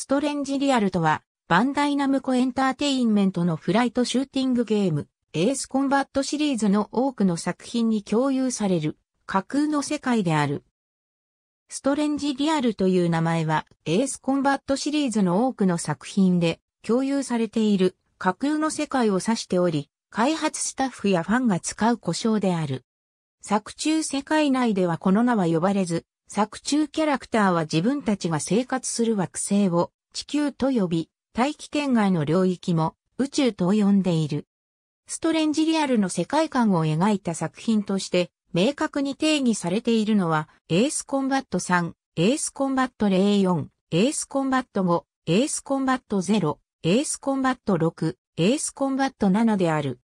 ストレンジリアルとは、バンダイナムコエンターテインメントのフライトシューティングゲーム、エースコンバットシリーズの多くの作品に共有される、架空の世界である。ストレンジリアルという名前は、エースコンバットシリーズの多くの作品で共有されている架空の世界を指しており、開発スタッフやファンが使う故障である。作中世界内ではこの名は呼ばれず、作中キャラクターは自分たちが生活する惑星を地球と呼び、大気圏外の領域も宇宙と呼んでいる。ストレンジリアルの世界観を描いた作品として明確に定義されているのはエースコンバット3、エースコンバット04、エースコンバット5、エースコンバット0、エースコンバット6、エースコンバット7である。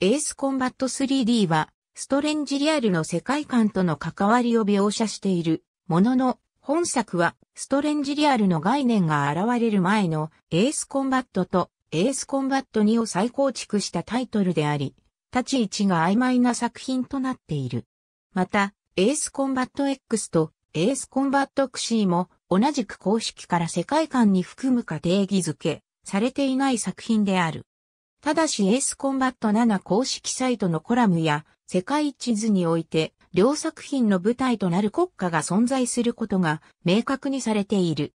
エースコンバット 3D はストレンジリアルの世界観との関わりを描写しているものの本作はストレンジリアルの概念が現れる前のエースコンバットとエースコンバット2を再構築したタイトルであり、立ち位置が曖昧な作品となっている。また、エースコンバット X とエースコンバットクシーも同じく公式から世界観に含むか定義づけされていない作品である。ただしエースコンバット7公式サイトのコラムや世界地図において両作品の舞台となる国家が存在することが明確にされている。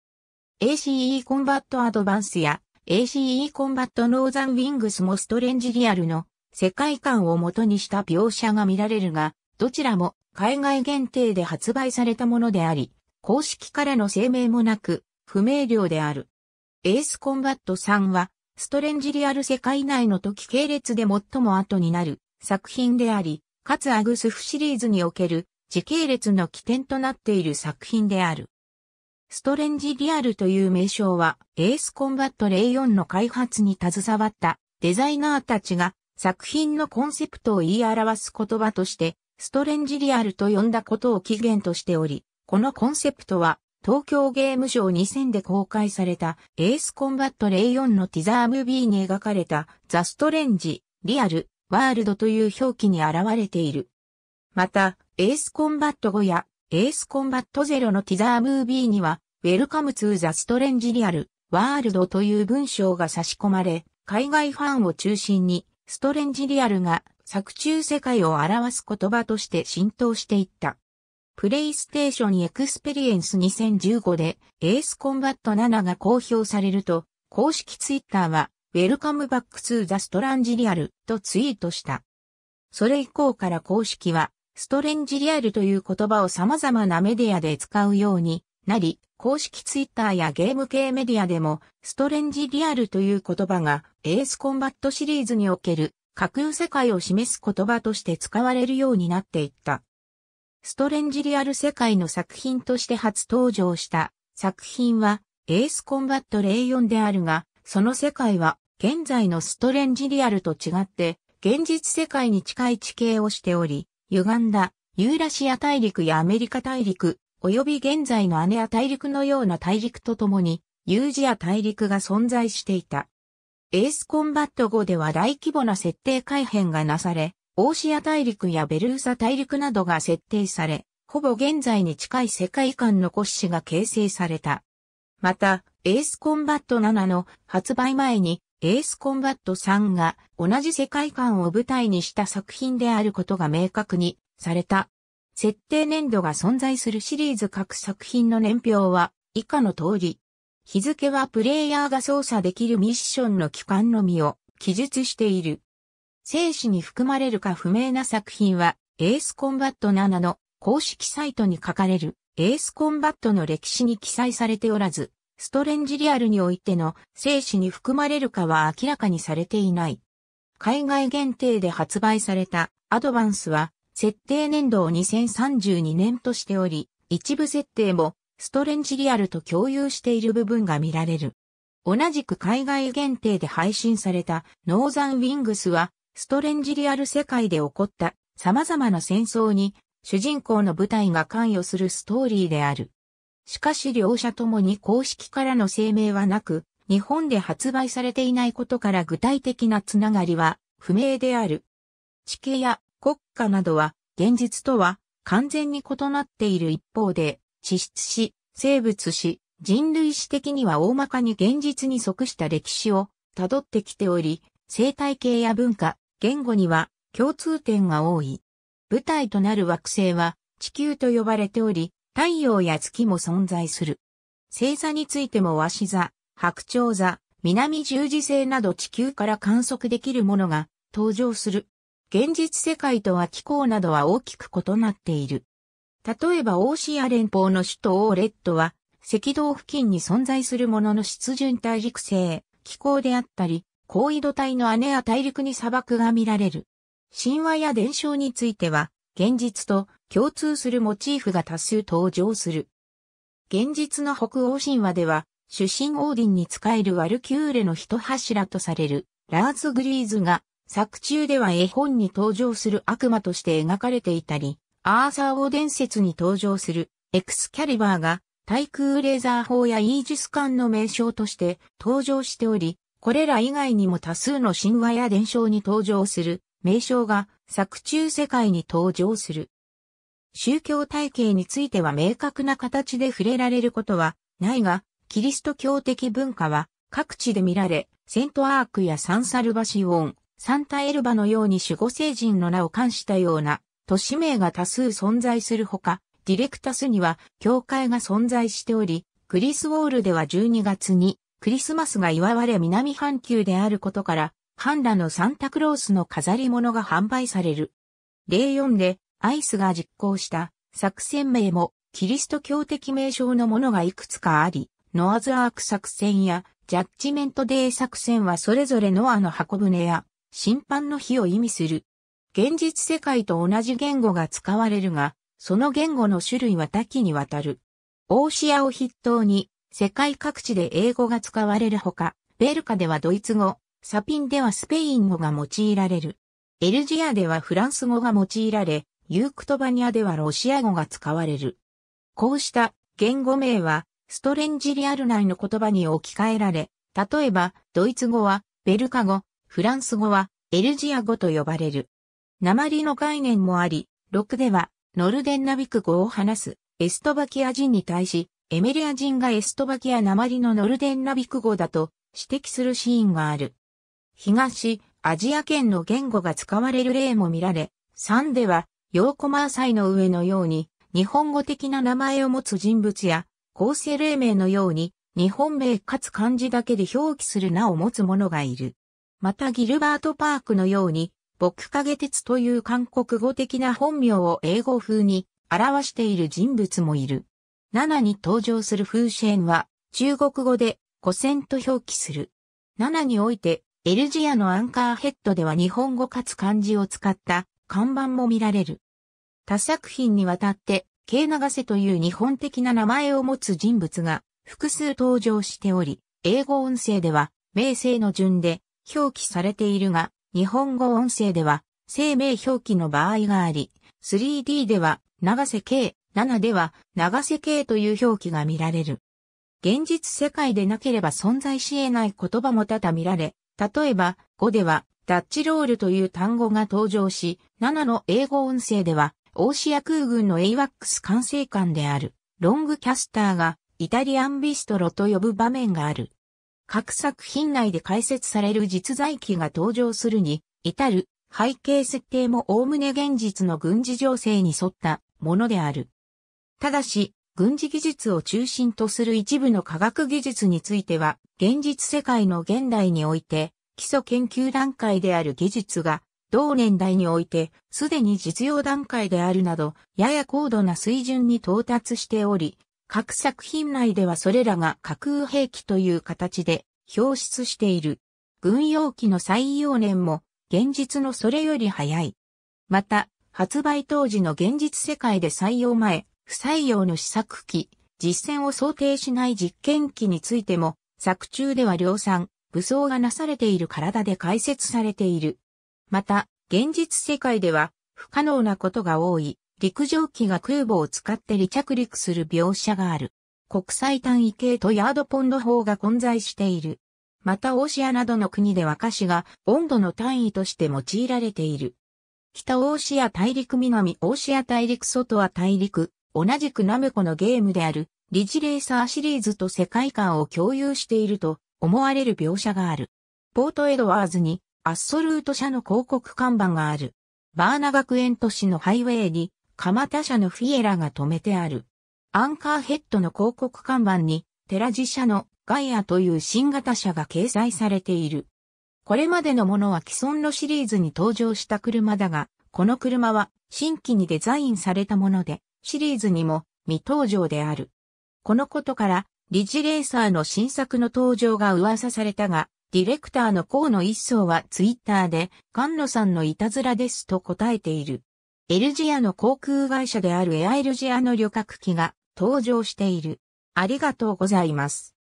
ACE コンバットアドバンスや ACE コンバットノーザンウィングスもストレンジリアルの世界観を元にした描写が見られるが、どちらも海外限定で発売されたものであり、公式からの声明もなく、不明瞭である。エースコンバット3は、ストレンジリアル世界内の時系列で最も後になる作品であり、かつアグスフシリーズにおける時系列の起点となっている作品である。ストレンジリアルという名称は、エースコンバット04の開発に携わったデザイナーたちが作品のコンセプトを言い表す言葉として、ストレンジリアルと呼んだことを起源としており、このコンセプトは、東京ゲームショー2000で公開されたエースコンバット04のティザームビーに描かれたザ・ストレンジ、リアルワールドという表記に現れている。また、エースコンバット5や、エースコンバット0のティザームービーには、ウェルカムツーザストレンジリアル、ワールドという文章が差し込まれ、海外ファンを中心に、ストレンジリアルが作中世界を表す言葉として浸透していった。プレイステーションエクスペリエンス2015でエースコンバット7が公表されると、公式ツイッターは Welcome back to the Strange Real とツイートした。それ以降から公式は、ストレンジリアルという言葉を様々なメディアで使うようになり、公式ツイッターやゲーム系メディアでも、ストレンジリアルという言葉が、エースコンバットシリーズにおける、架空世界を示す言葉として使われるようになっていった。ストレンジリアル世界の作品として初登場した作品は、エースコンバット04であるが、その世界は現在のストレンジリアルと違って現実世界に近い地形をしており、歪んだユーラシア大陸やアメリカ大陸、及び現在のアネア大陸のような大陸とともに、ユージア大陸が存在していた。エースコンバット後では大規模な設定改変がなされ、オーシア大陸やベルーサ大陸などが設定され、ほぼ現在に近い世界観の骨子が形成された。また、エースコンバット7の発売前にエースコンバット3が同じ世界観を舞台にした作品であることが明確にされた。設定年度が存在するシリーズ各作品の年表は以下の通り。日付はプレイヤーが操作できるミッションの期間のみを記述している。生死に含まれるか不明な作品はエースコンバット7の公式サイトに書かれるエースコンバットの歴史に記載されておらず、ストレンジリアルにおいての生死に含まれるかは明らかにされていない。海外限定で発売されたアドバンスは設定年度を2032年としており、一部設定もストレンジリアルと共有している部分が見られる。同じく海外限定で配信されたノーザンウィングスはストレンジリアル世界で起こった様々な戦争に主人公の部隊が関与するストーリーである。しかし両社ともに公式からの声明はなく、日本で発売されていないことから具体的なつながりは不明である。地形や国家などは現実とは完全に異なっている一方で、地質史、生物史、人類史的には大まかに現実に即した歴史を辿ってきており、生態系や文化、言語には共通点が多い。舞台となる惑星は地球と呼ばれており、太陽や月も存在する。星座についても鷲座、白鳥座、南十字星など地球から観測できるものが登場する。現実世界とは気候などは大きく異なっている。例えばオーシア連邦の首都オーレットは赤道付近に存在するものの湿潤大陸性、気候であったり、高緯度帯の姉や大陸に砂漠が見られる。神話や伝承については、現実と共通するモチーフが多数登場する。現実の北欧神話では、主神オーディンに仕えるワルキューレの一柱とされる、ラーズ・グリーズが、作中では絵本に登場する悪魔として描かれていたり、アーサー王伝説に登場する、エクスキャリバーが、対空レーザー砲やイージス艦の名称として登場しており、これら以外にも多数の神話や伝承に登場する名称が作中世界に登場する。宗教体系については明確な形で触れられることはないが、キリスト教的文化は各地で見られ、セントアークやサンサルバシオン、サンタエルバのように守護聖人の名を冠したような都市名が多数存在するほか、ディレクタスには教会が存在しており、クリスウォールでは12月にクリスマスが祝われ南半球であることからハンラのサンタクロースの飾り物が販売される。例4で、アイスが実行した作戦名も、キリスト教的名称のものがいくつかあり、ノアズアーク作戦やジャッジメントデー作戦はそれぞれノアの箱舟や審判の日を意味する。現実世界と同じ言語が使われるが、その言語の種類は多岐にわたる。オーシアを筆頭に、世界各地で英語が使われるほか、ベルカではドイツ語、サピンではスペイン語が用いられる。エルジアではフランス語が用いられ、ユークトバニアではロシア語が使われる。こうした言語名はストレンジリアル内の言葉に置き換えられ、例えばドイツ語はベルカ語、フランス語はエルジア語と呼ばれる。鉛の概念もあり、6ではノルデンナビク語を話すエストバキア人に対し、エメリア人がエストバキア鉛のノルデンナビク語だと指摘するシーンがある。東アジア圏の言語が使われる例も見られ、3では、ヨーコマーサイの上のように、日本語的な名前を持つ人物や、構成例名のように、日本名かつ漢字だけで表記する名を持つ者がいる。またギルバート・パークのように、僕影鉄という韓国語的な本名を英語風に表している人物もいる。7に登場する風ンは中国語で古線と表記する。7においてエルジアのアンカーヘッドでは日本語かつ漢字を使った看板も見られる。他作品にわたって、K 長瀬という日本的な名前を持つ人物が複数登場しており、英語音声では、名声の順で表記されているが、日本語音声では、生命表記の場合があり、3D では、長瀬 K、7では、長瀬 K という表記が見られる。現実世界でなければ存在し得ない言葉も多々見られ、例えば、5では、ダッチロールという単語が登場し、7の英語音声では、オーシア空軍の AWACS 管制官である、ロングキャスターが、イタリアンビストロと呼ぶ場面がある。各作品内で解説される実在機が登場するに、至る背景設定も概ね現実の軍事情勢に沿ったものである。ただし、軍事技術を中心とする一部の科学技術については、現実世界の現代において、基礎研究段階である技術が、同年代において、すでに実用段階であるなど、やや高度な水準に到達しており、各作品内ではそれらが架空兵器という形で表出している。軍用機の採用年も現実のそれより早い。また、発売当時の現実世界で採用前、不採用の試作機、実践を想定しない実験機についても、作中では量産、武装がなされている体で解説されている。また、現実世界では、不可能なことが多い、陸上機が空母を使って離着陸する描写がある。国際単位系とヤードポンド法が混在している。また、オーシアなどの国では歌詞が温度の単位として用いられている。北オーシア大陸南オーシア大陸外は大陸、同じくナムコのゲームである、リジレーサーシリーズと世界観を共有していると思われる描写がある。ポートエドワーズにアッソルート社の広告看板がある。バーナ学園都市のハイウェイに、蒲田社のフィエラが止めてある。アンカーヘッドの広告看板に、テラジ社のガイアという新型車が掲載されている。これまでのものは既存のシリーズに登場した車だが、この車は新規にデザインされたもので、シリーズにも未登場である。このことから、リジレーサーの新作の登場が噂されたが、ディレクターの河野一層はツイッターで、菅野さんのいたずらですと答えている。エルジアの航空会社であるエアエルジアの旅客機が登場している。ありがとうございます。